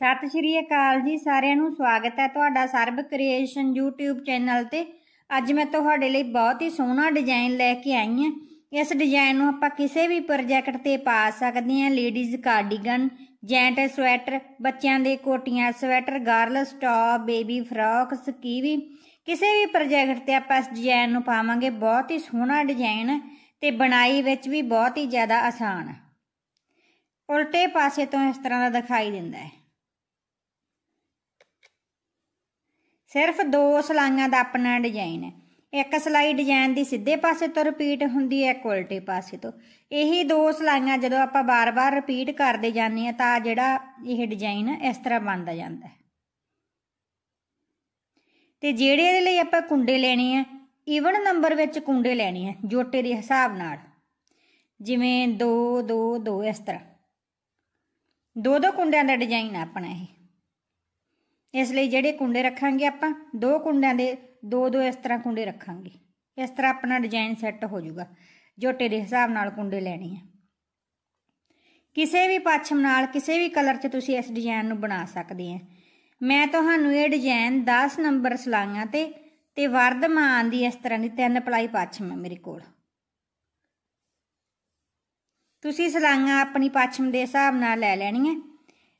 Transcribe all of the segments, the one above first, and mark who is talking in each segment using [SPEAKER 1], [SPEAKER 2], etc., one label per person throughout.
[SPEAKER 1] ਸਤਿ ਸ਼੍ਰੀ ਅਕਾਲ ਜੀ ਸਾਰਿਆਂ ਨੂੰ ਸਵਾਗਤ ਹੈ ਤੁਹਾਡਾ ਸਰਬ ਕ੍ਰੀਏਸ਼ਨ YouTube ਚੈਨਲ ਤੇ ਅੱਜ ਮੈਂ ਤੁਹਾਡੇ ਲਈ ਬਹੁਤ ਹੀ ਸੋਹਣਾ ਡਿਜ਼ਾਈਨ ਲੈ ਕੇ ਆਈ ਹਾਂ ਇਸ ਡਿਜ਼ਾਈਨ ਨੂੰ ਆਪਾਂ ਕਿਸੇ ਵੀ ਪ੍ਰੋਜੈਕਟ ਤੇ ਪਾ ਸਕਦੇ ਹਾਂ ਲੇਡੀਜ਼ ਕਾਰਡੀਗਨ ਜੈਂਟ ਸਵੈਟਰ ਬੱਚਿਆਂ ਦੇ ਕੋਟੀਆਂ sweater girls top baby frock skivvy ਕਿਸੇ ਵੀ ਪ੍ਰੋਜੈਕਟ ਤੇ ਆਪਾਂ ਇਸ ਡਿਜ਼ਾਈਨ ਨੂੰ ਪਾਵਾਂਗੇ ਬਹੁਤ ਹੀ ਸੋਹਣਾ ਡਿਜ਼ਾਈਨ ਤੇ ਬਣਾਈ ਵਿੱਚ ਵੀ ਬਹੁਤ ਹੀ ਜ਼ਿਆਦਾ ਆਸਾਨ ਉਲਟੇ ਪਾਸੇ ਤੋਂ ਇਸ ਤਰ੍ਹਾਂ ਦਾ ਦਿਖਾਈ ਦਿੰਦਾ ਹੈ ਸਿਰਫ ਦੋ ਸਲਾਈਆਂ ਦਾ ਆਪਣਾ ਡਿਜ਼ਾਈਨ ਹੈ ਇੱਕ ਸਲਾਈ ਡਿਜ਼ਾਈਨ ਦੀ ਸਿੱਧੇ ਪਾਸੇ ਤੋਂ ਰਿਪੀਟ ਹੁੰਦੀ ਹੈ ਇੱਕ ਉਲਟੇ ਪਾਸੇ ਤੋਂ ਇਹੀ ਦੋ ਸਲਾਈਆਂ ਜਦੋਂ ਆਪਾਂ ਬਾਰ-ਬਾਰ ਰਿਪੀਟ ਕਰਦੇ ਜਾਂਦੇ ਆ ਤਾਂ ਜਿਹੜਾ ਇਹ ਡਿਜ਼ਾਈਨ ਇਸ ਤਰ੍ਹਾਂ ਬਣਦਾ ਜਾਂਦਾ ਹੈ ਤੇ ਜਿਹੜੇ ਦੇ ਲਈ ਆਪਾਂ ਕੁੰਡੇ ਲੈਣੇ ਆ ਈਵਨ ਨੰਬਰ ਵਿੱਚ ਕੁੰਡੇ ਲੈਣੇ ਆ ਜੋਟੇ ਦੇ ਹਿਸਾਬ ਨਾਲ ਜਿਵੇਂ 2 2 2 ਇਸ ਤਰ੍ਹਾਂ ਦੋ ਦੋ ਕੁੰਡਿਆਂ ਦਾ ਡਿਜ਼ਾਈਨ ਆਪਣਾ ਇਹ ਇਸ ਲਈ ਜਿਹੜੇ ਕੁੰਡੇ ਰੱਖਾਂਗੇ ਆਪਾਂ ਦੋ ਕੁੰਡਿਆਂ ਦੇ ਦੋ ਦੋ ਇਸ ਤਰ੍ਹਾਂ ਕੁੰਡੇ ਰੱਖਾਂਗੇ ਇਸ ਤਰ੍ਹਾਂ ਆਪਣਾ ਡਿਜ਼ਾਈਨ ਸੈੱਟ ਹੋ ਜਾਊਗਾ ਜੋਟੇ ਦੇ ਹਿਸਾਬ ਨਾਲ ਕੁੰਡੇ ਲੈਣੇ ਆ ਕਿਸੇ ਵੀ ਪਾਛਮ ਨਾਲ ਕਿਸੇ ਵੀ ਕਲਰ 'ਚ ਤੁਸੀਂ ਇਸ ਡਿਜ਼ਾਈਨ ਨੂੰ ਬਣਾ ਸਕਦੇ ਆ ਮੈਂ ਤੁਹਾਨੂੰ ਇਹ ਡਿਜ਼ਾਈਨ 10 ਨੰਬਰ ਸਲਾਈਆਂ ਤੇ ਤੇ ਵਰਦਮਾਨ ਦੀ ਇਸ ਤਰ੍ਹਾਂ ਦੀ ਤਿੰਨ ਪਲਾਈ ਪਾਛਮ ਹੈ ਮੇਰੇ ਕੋਲ ਤੁਸੀਂ ਸਲਾਈਆਂ ਆਪਣੀ ਪਾਛਮ ਦੇ ਹਿਸਾਬ ਨਾਲ ਲੈ ਲੈਣੀਆਂ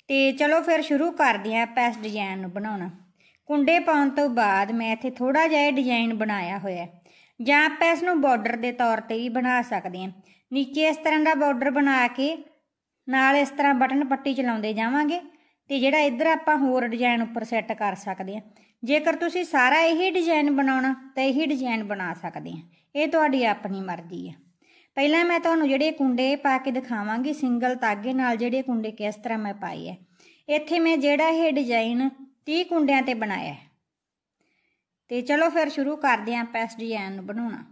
[SPEAKER 1] ਤੇ ਚਲੋ ਫਿਰ ਸ਼ੁਰੂ ਕਰਦੇ ਆਂ ਪੈਸ ਡਿਜ਼ਾਈਨ ਨੂੰ ਬਣਾਉਣਾ ਕੁੰਡੇ ਪਾਉਣ ਤੋਂ ਬਾਅਦ ਮੈਂ ਇੱਥੇ ਥੋੜਾ ਜਿਹਾ ਡਿਜ਼ਾਈਨ ਬਣਾਇਆ ਹੋਇਆ ਜਾਂ ਆਪਾਂ ਇਸ ਨੂੰ ਬਾਰਡਰ ਦੇ ਤੌਰ ਤੇ ਵੀ ਬਣਾ ਸਕਦੇ ਹਾਂ ਨੀਚੇ ਇਸ ਤਰ੍ਹਾਂ ਦਾ ਬਾਰਡਰ ਬਣਾ ਕੇ ਨਾਲ ਇਸ ਤਰ੍ਹਾਂ ਬਟਨ ਪੱਟੀ ਚਲਾਉਂਦੇ ਜਾਵਾਂਗੇ ਤੇ ਜਿਹੜਾ ਇੱਧਰ ਆਪਾਂ ਹੋਰ ਡਿਜ਼ਾਈਨ ਉੱਪਰ ਸੈੱਟ ਕਰ ਸਕਦੇ ਹਾਂ ਜੇਕਰ ਤੁਸੀਂ ਸਾਰਾ ਇਹੀ ਡਿਜ਼ਾਈਨ ਬਣਾਉਣਾ ਤਾਂ ਇਹੀ ਡਿਜ਼ਾਈਨ ਬਣਾ ਸਕਦੇ ਹਾਂ ਇਹ ਤੁਹਾਡੀ ਆਪਣੀ ਮਰਜ਼ੀ ਹੈ ਪਹਿਲਾਂ ਮੈਂ ਤੁਹਾਨੂੰ ਜਿਹੜੇ ਕੁੰਡੇ ਪਾ ਕੇ ਦਿਖਾਵਾਂਗੀ ਸਿੰਗਲ ਤਾਗੇ ਨਾਲ ਜਿਹੜੇ ਕੁੰਡੇ ਕਿਸ ਤਰ੍ਹਾਂ ਮੈਂ ਪਾਈ ਹੈ ਇੱਥੇ ਮੈਂ ਜਿਹੜਾ ਇਹ ਡਿਜ਼ਾਈਨ 30 ਕੁੰਡਿਆਂ ਤੇ ਬਣਾਇਆ ਤੇ ਚਲੋ ਫਿਰ ਸ਼ੁਰੂ ਕਰਦੇ ਆਂ ਪੈਸ ਡਿਜ਼ਾਈਨ ਨੂੰ ਬਣਾਉਣਾ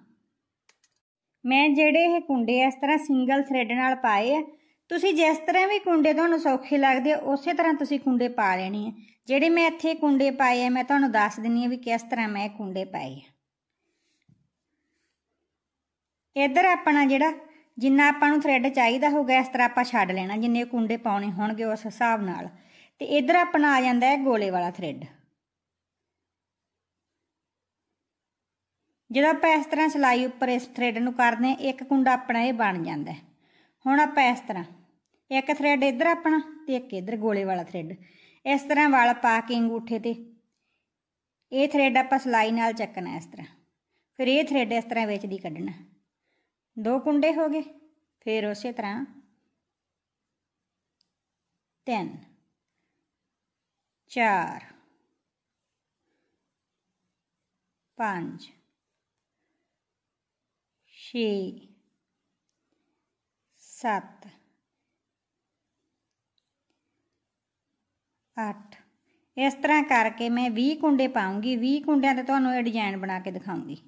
[SPEAKER 1] ਮੈਂ ਜਿਹੜੇ ਇਹ ਕੁੰਡੇ ਇਸ ਤਰ੍ਹਾਂ ਸਿੰਗਲ ਥਰੈਡ ਨਾਲ ਪਾਏ ਆ ਤੁਸੀਂ ਜਿਸ ਤਰ੍ਹਾਂ ਵੀ ਕੁੰਡੇ ਤੁਹਾਨੂੰ ਸੌਖੇ ਲੱਗਦੇ ਉਸੇ ਤਰ੍ਹਾਂ ਤੁਸੀਂ ਕੁੰਡੇ ਪਾ ਲੈਣੇ ਆ ਜਿਹੜੇ ਮੈਂ ਇੱਥੇ ਕੁੰਡੇ ਪਾਏ ਆ ਮੈਂ ਤੁਹਾਨੂੰ ਦੱਸ ਦਿੰਨੀ ਆ ਵੀ ਕਿਸ ਤਰ੍ਹਾਂ ਮੈਂ ਕੁੰਡੇ ਪਾਏ ਆ ਇੱਧਰ ਆਪਣਾ ਜਿਹੜਾ ਜਿੰਨਾ ਆਪਾਂ ਨੂੰ ਥ੍ਰੈਡ ਚਾਹੀਦਾ ਹੋਊਗਾ ਇਸ ਤਰ੍ਹਾਂ ਆਪਾਂ ਛੱਡ ਲੈਣਾ ਜਿੰਨੇ ਕੁੰਡੇ ਪਾਉਣੇ ਹੋਣਗੇ ਉਸ ਹਿਸਾਬ ਨਾਲ ਤੇ ਇੱਧਰ ਆਪਣਾ ਆ ਜਾਂਦਾ ਹੈ ਗੋਲੇ ਵਾਲਾ ਥ੍ਰੈਡ ਜਦੋਂ ਆਪਾਂ ਇਸ ਤਰ੍ਹਾਂ ਸਲਾਈ ਉੱਪਰ ਇਸ ਥ੍ਰੈਡ ਨੂੰ ਕਰਦੇ ਆ ਇੱਕ ਕੁੰਡਾ ਆਪਣਾ ਇਹ ਬਣ ਜਾਂਦਾ ਹੁਣ ਆਪਾਂ ਇਸ ਤਰ੍ਹਾਂ ਇੱਕ ਥ੍ਰੈਡ ਇੱਧਰ ਆਪਣਾ ਤੇ ਇੱਕ ਇੱਧਰ ਗੋਲੇ ਵਾਲਾ ਥ੍ਰੈਡ ਇਸ ਤਰ੍ਹਾਂ ਵਾਲ ਪਾ ਕੇ ਅੰਗੂਠੇ ਤੇ ਇਹ ਥ੍ਰੈਡ ਆਪਾਂ ਸਲਾਈ ਨਾਲ ਚੱਕਣਾ ਇਸ ਤਰ੍ਹਾਂ ਫਿਰ ਇਹ ਥ੍ਰੈਡ ਇਸ ਤਰ੍ਹਾਂ ਵਿੱਚ ਦੀ ਕੱਢਣਾ दो कुंडे हो गए फिर उस तरह तीन चार पांच छे सत्त अठ इस तरह करके मैं भी कुंडे पाऊंगी भी कुंडिया तो डिजाइन बना के दिखाऊंगी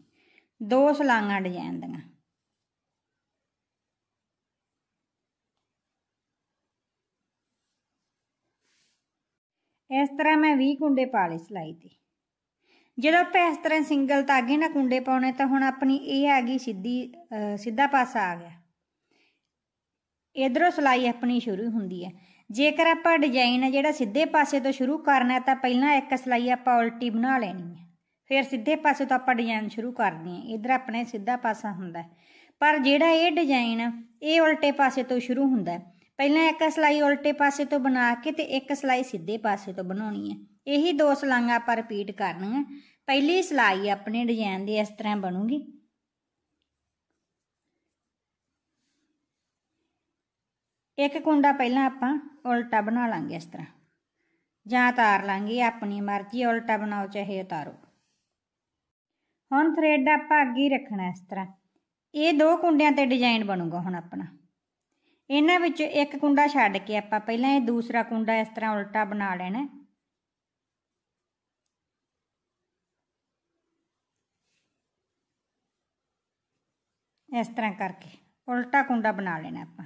[SPEAKER 1] दो सलांगा डिजाइन दया ਇਸ ਤਰ੍ਹਾਂ ਮੈਂ 20 ਕੁੰਡੇ ਪਾ ਲਏ ਸਲਾਈ ਤੇ ਜਦੋਂ ਆਪਾਂ ਇਸ ਤਰ੍ਹਾਂ ਸਿੰਗਲ ਤਾਗੇ ਨਾਲ ਕੁੰਡੇ ਪਾਉਣੇ ਤਾਂ ਹੁਣ ਆਪਣੀ ਇਹ ਆ ਗਈ ਸਿੱਧੀ ਸਿੱਧਾ ਪਾਸਾ ਆ ਗਿਆ ਇਧਰੋਂ ਸਲਾਈ ਆਪਣੀ ਸ਼ੁਰੂ ਹੁੰਦੀ ਹੈ ਜੇਕਰ ਆਪਾਂ ਡਿਜ਼ਾਈਨ ਜਿਹੜਾ ਸਿੱਧੇ ਪਾਸੇ ਤੋਂ ਸ਼ੁਰੂ ਕਰਨਾ ਤਾਂ ਪਹਿਲਾਂ ਇੱਕ ਸਲਾਈ ਆਪਾਂ ਉਲਟੀ ਬਣਾ ਲੈਣੀ ਹੈ ਫਿਰ ਸਿੱਧੇ ਪਾਸੇ ਤੋਂ ਆਪਾਂ ਡਿਜ਼ਾਈਨ ਸ਼ੁਰੂ ਕਰਦੇ ਹਾਂ ਇਧਰ ਆਪਣੇ ਸਿੱਧਾ ਪਾਸਾ ਹੁੰਦਾ ਪਰ ਜਿਹੜਾ ਇਹ ਡਿਜ਼ਾਈਨ ਇਹ ਉਲਟੇ ਪਾਸੇ ਤੋਂ ਸ਼ੁਰੂ ਹੁੰਦਾ ਹੈ ਪਹਿਲਾਂ ਇੱਕ ਸਲਾਈ ਉਲਟੇ ਪਾਸੇ ਤੋਂ ਬਣਾ ਕੇ ਤੇ ਇੱਕ ਸਲਾਈ ਸਿੱਧੇ ਪਾਸੇ ਤੋਂ ਬਣਾਉਣੀ ਹੈ ਇਹੀ ਦੋ ਸਲਾਈਆਂ ਆਪਾਂ ਰਿਪੀਟ ਕਰਨੀਆਂ ਪਹਿਲੀ ਸਲਾਈ ਆਪਣੇ ਡਿਜ਼ਾਈਨ ਦੀ ਇਸ ਤਰ੍ਹਾਂ ਬਣੂਗੀ ਇੱਕ ਕੁੰਡਾ ਪਹਿਲਾਂ ਆਪਾਂ ਉਲਟਾ ਬਣਾ ਲਾਂਗੇ ਇਸ ਤਰ੍ਹਾਂ ਜਾਂ ਤਾਰ ਲਾਂਗੇ ਆਪਣੀ ਮਰਜ਼ੀ ਉਲਟਾ ਬਣਾਓ ਚਾਹੇ ਉਤਾਰੋ ਹੁਣ ਥਰੈਡ ਆਪਾਂ ਅੱਗੇ ਰੱਖਣਾ ਇਸ ਤਰ੍ਹਾਂ ਇਹ ਦੋ ਕੁੰਡਿਆਂ ਤੇ ਡਿਜ਼ਾਈਨ ਬਣੂਗਾ ਹੁਣ ਆਪਣਾ ਇਹਨਾਂ ਵਿੱਚ ਇੱਕ ਕੁੰਡਾ ਛੱਡ ਕੇ ਆਪਾਂ ਪਹਿਲਾਂ ਇਹ ਦੂਸਰਾ ਕੁੰਡਾ ਇਸ ਤਰ੍ਹਾਂ ਉਲਟਾ ਬਣਾ ਲੈਣਾ ਇਸ ਤਰ੍ਹਾਂ ਕਰਕੇ ਉਲਟਾ ਕੁੰਡਾ ਬਣਾ ਲੈਣਾ ਆਪਾਂ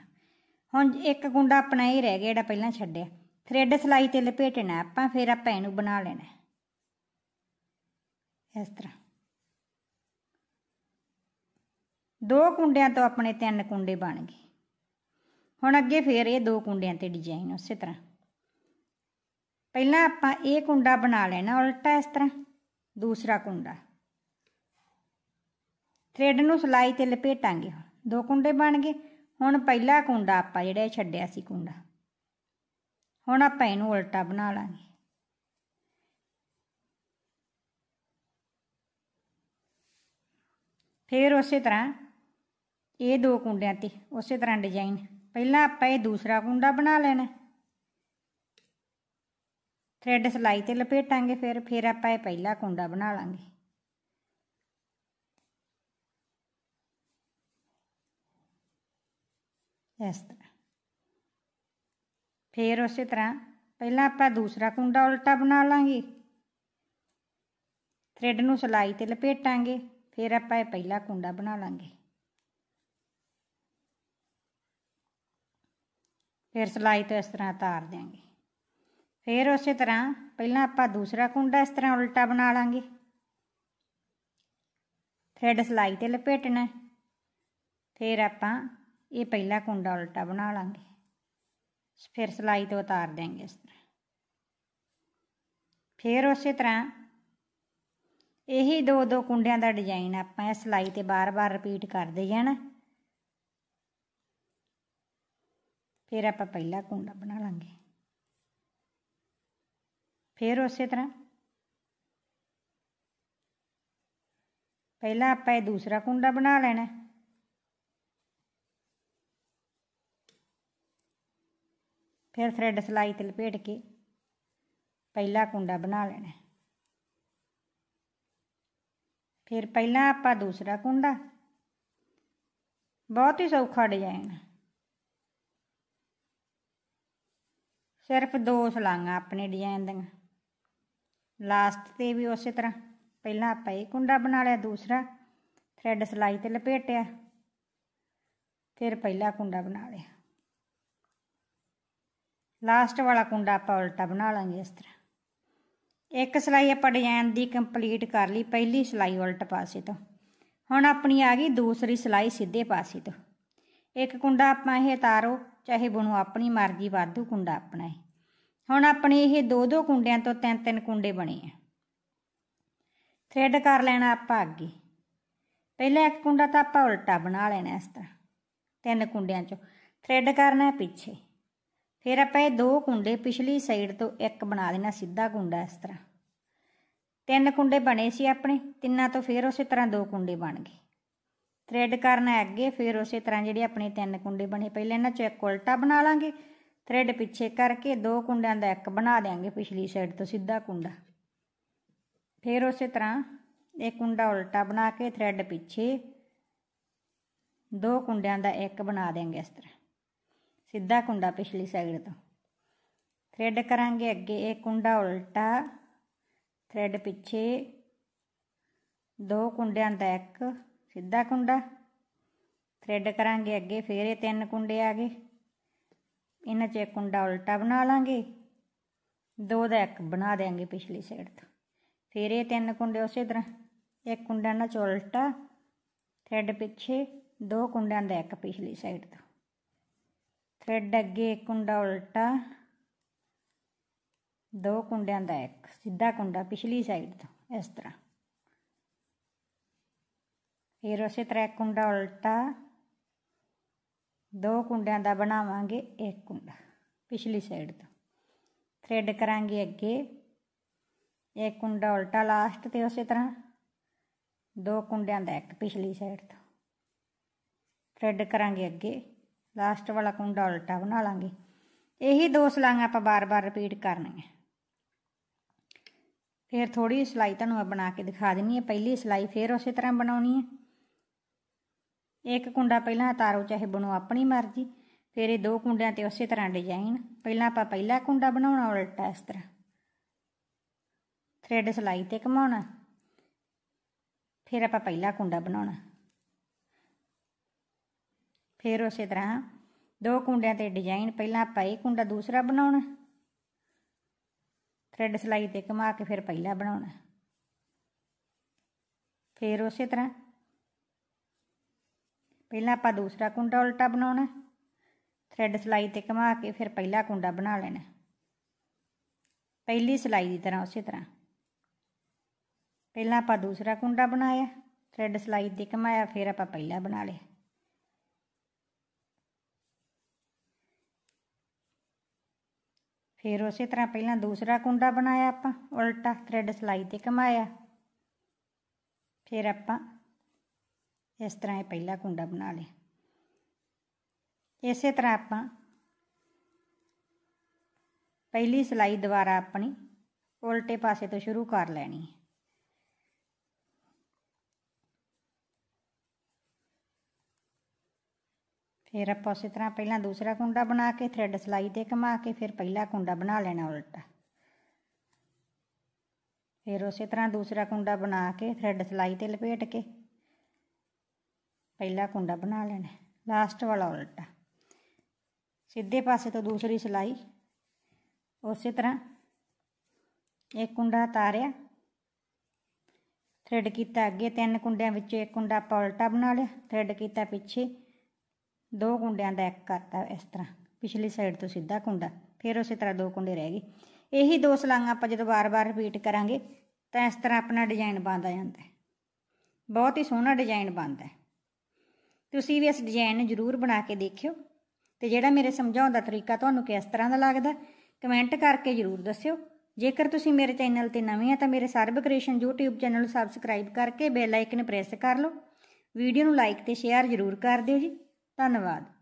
[SPEAKER 1] ਹੁਣ ਇੱਕ ਕੁੰਡਾ ਆਪਣਾ ਹੀ ਰਹਿ ਗਿਆ ਜਿਹੜਾ ਪਹਿਲਾਂ ਛੱਡਿਆ ਥ੍ਰੈਡ ਸਲਾਈ ਤੇ ਲਪੇਟਣਾ ਆਪਾਂ ਫਿਰ ਆਪਾਂ ਇਹਨੂੰ ਬਣਾ ਲੈਣਾ ਇਸ ਤਰ੍ਹਾਂ ਦੋ ਕੁੰਡਿਆਂ ਤੋਂ ਆਪਣੇ ਤਿੰਨ ਕੁੰਡੇ ਬਣ ਗਏ ਹੁਣ ਅੱਗੇ ਫੇਰ ਇਹ ਦੋ ਕੁੰਡਿਆਂ ਤੇ ਡਿਜ਼ਾਈਨ ਉਸੇ ਤਰ੍ਹਾਂ ਪਹਿਲਾਂ ਆਪਾਂ ਇਹ ਕੁੰਡਾ ਬਣਾ ਲੈਣਾ ਉਲਟਾ ਇਸ ਤਰ੍ਹਾਂ ਦੂਸਰਾ ਕੁੰਡਾ ਥ੍ਰੈਡ ਨੂੰ ਸਲਾਈ ਤੇ ਲਪੇਟਾਂਗੇ ਦੋ ਕੁੰਡੇ ਬਣ ਗਏ ਹੁਣ ਪਹਿਲਾ ਕੁੰਡਾ ਆਪਾਂ ਜਿਹੜਾ ਛੱਡਿਆ ਸੀ ਕੁੰਡਾ ਹੁਣ ਆਪਾਂ ਇਹਨੂੰ ਉਲਟਾ ਬਣਾ ਲਾਂਗੇ ਫੇਰ ਉਸੇ ਤਰ੍ਹਾਂ ਇਹ ਦੋ ਕੁੰਡਿਆਂ ਤੇ ਉਸੇ ਤਰ੍ਹਾਂ ਡਿਜ਼ਾਈਨ ਪਹਿਲਾਂ ਆਪਾਂ ਇਹ ਦੂਸਰਾ ਕੁੰਡਾ ਬਣਾ ਲੈਣਾ ਥ੍ਰੈਡ ਸਲਾਈ ਤੇ ਲਪੇਟਾਂਗੇ ਫਿਰ ਫਿਰ ਆਪਾਂ ਇਹ ਪਹਿਲਾ ਕੁੰਡਾ ਬਣਾ ਲਾਂਗੇ ਇਸ ਤਰ੍ਹਾਂ ਫਿਰ ਉਸੇ ਤਰ੍ਹਾਂ ਪਹਿਲਾਂ ਆਪਾਂ ਦੂਸਰਾ ਕੁੰਡਾ ਉਲਟਾ ਬਣਾ ਲਾਂਗੇ ਥ੍ਰੈਡ ਨੂੰ ਸਲਾਈ ਤੇ ਲਪੇਟਾਂਗੇ ਫਿਰ ਆਪਾਂ ਇਹ ਪਹਿਲਾ ਕੁੰਡਾ ਬਣਾ ਲਾਂਗੇ ਫਿਰ ਸਲਾਈ ਤੋਂ ਇਸ ਤਰ੍ਹਾਂ ਉਤਾਰ ਦੇਾਂਗੇ ਫਿਰ ਉਸੇ ਤਰ੍ਹਾਂ ਪਹਿਲਾਂ ਆਪਾਂ ਦੂਸਰਾ ਕੁੰਡਾ ਇਸ ਤਰ੍ਹਾਂ ਉਲਟਾ ਬਣਾ ਲਾਂਗੇ ਥਰੈਡ ਸਲਾਈ ਤੇ ਲਪੇਟਣਾ ਫਿਰ ਆਪਾਂ ਇਹ ਪਹਿਲਾ ਕੁੰਡਾ ਉਲਟਾ ਬਣਾ ਲਾਂਗੇ ਫਿਰ ਸਲਾਈ ਤੋਂ ਉਤਾਰ ਦੇਾਂਗੇ ਇਸ ਤਰ੍ਹਾਂ ਫਿਰ ਉਸੇ ਤਰ੍ਹਾਂ ਇਹੀ ਦੋ ਦੋ ਕੁੰਡਿਆਂ ਦਾ ਡਿਜ਼ਾਈਨ ਆਪਾਂ ਇਹ ਸਲਾਈ ਤੇ ਬਾਰ-ਬਾਰ ਰਿਪੀਟ ਕਰਦੇ ਜਾਣਾ ਫਿਰ ਆਪਾਂ ਪਹਿਲਾ ਕੁੰਡਾ ਬਣਾ ਲਾਂਗੇ ਫਿਰ ਉਸੇ ਤਰ੍ਹਾਂ ਪਹਿਲਾਂ ਆਪਾਂ ਇਹ ਦੂਸਰਾ ਕੁੰਡਾ ਬਣਾ ਲੈਣਾ ਫਿਰ ਥ੍ਰੈਡ ਸਲਾਈ ਤੇ ਲਪੇਟ ਕੇ ਪਹਿਲਾ ਕੁੰਡਾ ਬਣਾ ਲੈਣਾ ਫਿਰ ਪਹਿਲਾਂ ਆਪਾਂ ਦੂਸਰਾ ਕੁੰਡਾ ਬਹੁਤ ਹੀ ਸੌਖਾ ਡਿਜ਼ਾਈਨ ਸਿਰਫ ਦੋ ਸਲਾਈਆਂ ਆਪਣੇ ਡਿਜ਼ਾਈਨ ਦੀਆਂ ਲਾਸਟ ਤੇ ਵੀ ਉਸੇ ਤਰ੍ਹਾਂ ਪਹਿਲਾਂ ਆਪਾਂ ਇਹ ਕੁੰਡਾ ਬਣਾ ਲਿਆ ਦੂਸਰਾ ਥ੍ਰੈਡ ਸਲਾਈ ਤੇ ਲਪੇਟਿਆ ਫਿਰ ਪਹਿਲਾ ਕੁੰਡਾ ਬਣਾ ਲਿਆ ਲਾਸਟ ਵਾਲਾ ਕੁੰਡਾ ਆਪਾਂ ਉਲਟਾ ਬਣਾ ਲਾਂਗੇ ਇਸ ਤਰ੍ਹਾਂ ਇੱਕ ਸਲਾਈ ਆਪਾਂ ਡਿਜ਼ਾਈਨ ਦੀ ਕੰਪਲੀਟ ਕਰ ਲਈ ਪਹਿਲੀ ਸਲਾਈ ਉਲਟ ਪਾਸੇ ਤੋਂ ਹੁਣ ਆਪਣੀ ਆ ਗਈ ਦੂਸਰੀ ਸਲਾਈ ਸਿੱਧੇ ਪਾਸੇ ਤੋਂ ਇੱਕ ਕੁੰਡਾ ਆਪਾਂ ਇਹ ਤਾਰੋ ਚਾਹੇ ਬਣੋ ਆਪਣੀ ਮਰਜ਼ੀ ਵਾਧੂ ਕੁੰਡਾ ਆਪਣਾ ਹੈ ਹੁਣ ਆਪਣੇ ਇਹ ਦੋ ਦੋ ਕੁੰਡਿਆਂ ਤੋਂ ਤਿੰਨ ਤਿੰਨ ਕੁੰਡੇ ਬਣੇ ਆ ਥ੍ਰੈਡ ਕਰ ਲੈਣਾ ਆਪਾਂ ਅੱਗੇ ਪਹਿਲਾਂ ਇੱਕ ਕੁੰਡਾ ਤਾਂ ਆਪਾਂ ਉਲਟਾ ਬਣਾ ਲੈਣਾ ਇਸ ਤਰ੍ਹਾਂ ਤਿੰਨ ਕੁੰਡਿਆਂ ਚੋਂ ਥ੍ਰੈਡ ਕਰਨਾ ਪਿੱਛੇ ਫਿਰ ਆਪਾਂ ਇਹ ਦੋ ਕੁੰਡੇ ਪਿਛਲੀ ਸਾਈਡ ਤੋਂ ਇੱਕ ਬਣਾ ਦੇਣਾ ਸਿੱਧਾ ਕੁੰਡਾ ਇਸ ਤਰ੍ਹਾਂ ਤਿੰਨ ਕੁੰਡੇ ਬਣੇ ਸੀ ਆਪਣੇ ਤਿੰਨਾਂ ਤੋਂ ਫਿਰ ਉਸੇ ਤਰ੍ਹਾਂ ਦੋ ਕੁੰਡੇ ਬਣ ਗਏ ਥ੍ਰੈਡ ਕਰਨਾ ਹੈ ਅੱਗੇ ਫਿਰ ਉਸੇ ਤਰ੍ਹਾਂ ਜਿਹੜੇ ਆਪਣੇ ਤਿੰਨ ਕੁੰਡੇ ਬਣੇ ਪਹਿਲੇ ਇਹਨਾਂ ਚੋਂ ਇੱਕ ਉਲਟਾ ਬਣਾ ਲਾਂਗੇ ਥ੍ਰੈਡ ਪਿੱਛੇ ਕਰਕੇ ਦੋ ਕੁੰਡਿਆਂ ਦਾ ਇੱਕ ਬਣਾ ਦੇਾਂਗੇ ਪਿਛਲੀ ਸਾਈਡ ਤੋਂ ਸਿੱਧਾ ਕੁੰਡਾ ਫਿਰ ਉਸੇ ਤਰ੍ਹਾਂ ਇਹ ਕੁੰਡਾ ਉਲਟਾ ਬਣਾ ਕੇ ਥ੍ਰੈਡ ਪਿੱਛੇ ਦੋ ਕੁੰਡਿਆਂ ਦਾ ਇੱਕ ਬਣਾ ਦੇਾਂਗੇ ਇਸ ਤਰ੍ਹਾਂ ਸਿੱਧਾ ਕੁੰਡਾ ਪਿਛਲੀ ਸਾਈਡ ਤੋਂ ਥ੍ਰੈਡ ਕਰਾਂਗੇ ਅੱਗੇ ਇਹ ਕੁੰਡਾ ਉਲਟਾ ਥ੍ਰੈਡ ਪਿੱਛੇ ਦੋ ਕੁੰਡਿਆਂ ਦਾ ਇੱਕ ਸਿੱਧਾ ਕੁੰਡਾ ਥ੍ਰੈਡ ਕਰਾਂਗੇ ਅੱਗੇ ਫੇਰ ਇਹ ਤਿੰਨ ਕੁੰਡੇ ਆ ਗਏ ਇਹਨਾਂ 'ਚ ਇੱਕ ਕੁੰਡਾ ਉਲਟਾ ਬਣਾ ਲਾਂਗੇ ਦੋ ਦਾ ਇੱਕ ਬਣਾ ਦੇਾਂਗੇ ਪਿਛਲੀ ਸਾਈਡ ਤੋਂ ਫਿਰ ਇਹ ਤਿੰਨ ਕੁੰਡੇ ਉਸੇ ਤਰ੍ਹਾਂ ਇੱਕ ਕੁੰਡਾ ਨਾਲ ਉਲਟਾ ਥ੍ਰੈਡ ਪਿੱਛੇ ਦੋ ਕੁੰਡਿਆਂ ਦਾ ਇੱਕ ਪਿਛਲੀ ਸਾਈਡ ਤੋਂ ਥ੍ਰੈਡ ਅੱਗੇ ਇੱਕ ਕੁੰਡਾ ਉਲਟਾ ਦੋ ਕੁੰਡਿਆਂ ਦਾ ਇੱਕ ਸਿੱਧਾ ਕੁੰਡਾ ਪਿਛਲੀ ਸਾਈਡ ਤੋਂ ਇਸ ਤਰ੍ਹਾਂ ਫਿਰ ਉਸੇ ਤਰ੍ਹਾਂ ਕੁੰਡਾ ਉਲਟਾ ਦੋ ਕੁੰਡਿਆਂ ਦਾ ਬਣਾਵਾਂਗੇ ਇੱਕ ਕੁੰਡਾ ਪਿਛਲੀ ਸਾਈਡ ਤੋਂ ਥਰੈਡ ਕਰਾਂਗੇ ਅੱਗੇ ਇੱਕ ਕੁੰਡਾ ਉਲਟਾ ਲਾਸਟ ਤੇ ਉਸੇ ਤਰ੍ਹਾਂ ਦੋ ਕੁੰਡਿਆਂ ਦਾ ਇੱਕ ਪਿਛਲੀ ਸਾਈਡ ਤੋਂ ਥਰੈਡ ਕਰਾਂਗੇ ਅੱਗੇ ਲਾਸਟ ਵਾਲਾ ਕੁੰਡਾ ਉਲਟਾ ਬਣਾ ਲਾਂਗੇ ਇਹੀ ਦੋ ਸਲਾਈਆਂ ਆਪਾਂ ਬਾਰ-ਬਾਰ ਰਿਪੀਟ ਕਰਨੀਆਂ ਫਿਰ ਥੋੜੀ ਸਲਾਈ ਤੁਹਾਨੂੰ ਮੈਂ ਬਣਾ ਕੇ ਦਿਖਾ ਦਿੰਨੀ ਹੈ ਪਹਿਲੀ ਸਲਾਈ ਫਿਰ ਉਸੇ ਤਰ੍ਹਾਂ ਬਣਾਉਣੀ ਹੈ ਇੱਕ ਕੁੰਡਾ ਪਹਿਲਾਂ ਉਤਾਰੋ ਚਾਹੇ ਬਣੋ ਆਪਣੀ ਮਰਜ਼ੀ ਫਿਰ ਇਹ ਦੋ ਕੁੰਡਿਆਂ ਤੇ ਉਸੇ ਤਰ੍ਹਾਂ ਡਿਜ਼ਾਈਨ ਪਹਿਲਾਂ ਆਪਾਂ ਪਹਿਲਾ ਕੁੰਡਾ ਬਣਾਉਣਾ ਉਲਟਾ ਇਸ ਤਰ੍ਹਾਂ ਥ੍ਰੈਡ ਸਲਾਈ ਤੇ ਘਮਾਉਣਾ ਫਿਰ ਆਪਾਂ ਪਹਿਲਾ ਕੁੰਡਾ ਬਣਾਉਣਾ ਫਿਰ ਉਸੇ ਤਰ੍ਹਾਂ ਦੋ ਕੁੰਡਿਆਂ ਤੇ ਡਿਜ਼ਾਈਨ ਪਹਿਲਾਂ ਆਪਾਂ ਇਹ ਕੁੰਡਾ ਦੂਸਰਾ ਬਣਾਉਣਾ ਥ੍ਰੈਡ ਸਲਾਈ ਤੇ ਘਮਾ ਕੇ ਫਿਰ ਪਹਿਲਾ ਬਣਾਉਣਾ ਫਿਰ ਉਸੇ ਤਰ੍ਹਾਂ पहला आप दूसरा कुंडा उल्टा बना थ्रैड सिलाई तक घुमा के फिर पहला कुंडा बना लेना पहली सिलाई की तरह उस तरह पहला आप दूसरा कुंडा बनाया थ्रैड सिलाई तक घुमाया फिर आप पहला बना लिया फिर उस तरह पहला दूसरा कुंडा बनाया आप उल्टा थ्रैड सिलाई तक घुमाया फिर आप ਇਸ ਤਰ੍ਹਾਂ ਇਹ ਪਹਿਲਾ ਕੁੰਡਾ ਬਣਾ ਲਿਆ ਇਸੇ ਤਰ੍ਹਾਂ ਆਪਾਂ ਪਹਿਲੀ ਸਲਾਈ ਦੁਆਰਾ ਆਪਣੀ ਉਲਟੇ ਪਾਸੇ ਤੋਂ ਸ਼ੁਰੂ ਕਰ ਲੈਣੀ ਹੈ ਫਿਰ ਆਪਾਂ ਉਸੇ ਤਰ੍ਹਾਂ ਪਹਿਲਾਂ ਦੂਸਰਾ ਕੁੰਡਾ ਬਣਾ ਕੇ ਥ੍ਰੈਡ ਸਲਾਈ ਤੇ ਘੁਮਾ ਕੇ ਫਿਰ ਪਹਿਲਾ ਕੁੰਡਾ ਬਣਾ ਲੈਣਾ ਉਲਟਾ ਫਿਰ ਉਸੇ ਤਰ੍ਹਾਂ ਦੂਸਰਾ ਕੁੰਡਾ ਬਣਾ ਕੇ ਥ੍ਰੈਡ ਸਲਾਈ ਤੇ ਲਪੇਟ ਕੇ ਪਹਿਲਾ ਕੁੰਡਾ ਬਣਾ ਲੈਣਾ ਲਾਸਟ ਵਾਲਾ ਉਲਟਾ ਸਿੱਧੇ ਪਾਸੇ ਤੋਂ ਦੂਸਰੀ ਸਲਾਈ ਉਸੇ ਤਰ੍ਹਾਂ ਇੱਕ ਕੁੰਡਾ ਤਾਰਿਆ ਥ੍ਰੈਡ ਕੀਤਾ ਅੱਗੇ ਤਿੰਨ ਕੁੰਡਿਆਂ ਵਿੱਚੋਂ ਇੱਕ ਕੁੰਡਾ ਆਪਾਂ ਉਲਟਾ ਬਣਾ ਲਿਆ ਥ੍ਰੈਡ ਕੀਤਾ ਪਿੱਛੇ ਦੋ ਕੁੰਡਿਆਂ ਦਾ ਇੱਕ ਕਰਤਾ ਇਸ ਤਰ੍ਹਾਂ ਪਿਛਲੀ ਸਾਈਡ ਤੋਂ ਸਿੱਧਾ ਕੁੰਡਾ ਫਿਰ ਉਸੇ ਤਰ੍ਹਾਂ ਦੋ ਕੁੰਡੇ ਰਹਿ ਗਏ ਇਹੀ ਦੋ ਸਲਾਈਆਂ ਆਪਾਂ ਜਦੋਂ ਵਾਰ-ਵਾਰ ਰਿਪੀਟ ਕਰਾਂਗੇ ਤਾਂ ਇਸ ਤਰ੍ਹਾਂ ਆਪਣਾ ਡਿਜ਼ਾਈਨ ਬਣਦਾ ਜਾਂਦਾ ਹੈ ਬਹੁਤ ਹੀ ਸੋਹਣਾ ਡਿਜ਼ਾਈਨ ਬਣਦਾ ਹੈ ਤੁਸੀਂ ਵੀ ਇਸ ਡਿਜ਼ਾਈਨ ਨੂੰ ਜ਼ਰੂਰ ਬਣਾ ਕੇ ਦੇਖਿਓ ਤੇ ਜਿਹੜਾ ਮੇਰੇ ਸਮਝਾਉਣ ਦਾ ਤਰੀਕਾ ਤੁਹਾਨੂੰ ਕਿਸ ਤਰ੍ਹਾਂ ਦਾ ਲੱਗਦਾ ਕਮੈਂਟ ਕਰਕੇ ਜ਼ਰੂਰ ਦੱਸਿਓ ਜੇਕਰ ਤੁਸੀਂ ਮੇਰੇ ਚੈਨਲ ਤੇ ਨਵੇਂ ਆ ਤਾਂ ਮੇਰੇ ਸਰਬ ਕ੍ਰੀਏਸ਼ਨ YouTube ਚੈਨਲ ਨੂੰ ਸਬਸਕ੍ਰਾਈਬ ਕਰਕੇ ਬੈਲ ਆਈਕਨ ਪ੍ਰੈਸ ਕਰ ਲਓ ਵੀਡੀਓ ਨੂੰ ਲਾਈਕ ਤੇ ਸ਼ੇਅਰ ਜ਼ਰੂਰ ਕਰ ਦਿਓ ਜੀ ਧੰਨਵਾਦ